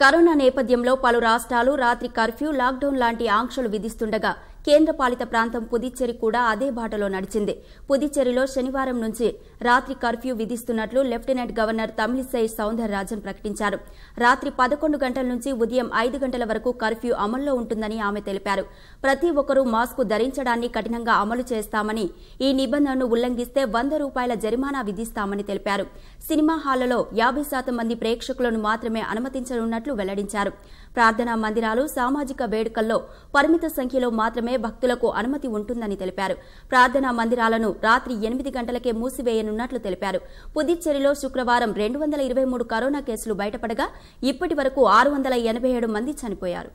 corona నేపథ్యంలో పలు రాష్ట్రాలు రాత్రి కర్ఫ్యూ లాక్డౌన్ లాంటి ఆంక్షలు విధిస్తుండగా కేంద్ర పాలిత ప్రాంతం పుదుచ్చేరి కూడా అదే బాటలో నడిచింది పుదుచ్చేరిలో శనివారం నుంచి రాత్రి కర్ఫ్యూ విధిస్తున్నట్లు లెఫ్టినెంట్ గవర్నర్ తమిళిసై సౌందరరాజన్ ప్రకటించారు రాత్రి పదకొండు గంటల నుంచి ఉదయం ఐదు గంటల వరకు కర్ఫ్యూ అమల్లో ఉంటుందని ఆమె తెలిపారు ప్రతి ఒక్కరూ మాస్కు ధరించడాన్ని కఠినంగా అమలు చేస్తామని ఈ నిబంధనను ఉల్లంఘిస్తే వంద రూపాయల జరిమానా విధిస్తామని తెలిపారు సినిమా హాళ్లలో యాభై శాతం మంది ప్రేక్షకులను మాత్రమే అనుమతించనున్నట్లు చేస్తున్నట్లు వెల్లడించారు ప్రార్థనా మందిరాలు సామాజిక వేడుకల్లో పరిమిత సంఖ్యలో మాత్రమే భక్తులకు అనుమతి ఉంటుందని తెలిపారు ప్రార్థనా మందిరాలను రాత్రి ఎనిమిది గంటలకే మూసివేయనున్నట్లు తెలిపారు పుదుచ్చేరిలో శుక్రవారం రెండు వందల ఇరవై మూడు కరోనా కేసులు బయటపడగా ఇప్పటి వరకు ఆరు వందల ఎనభై ఏడు మంది చనిపోయారు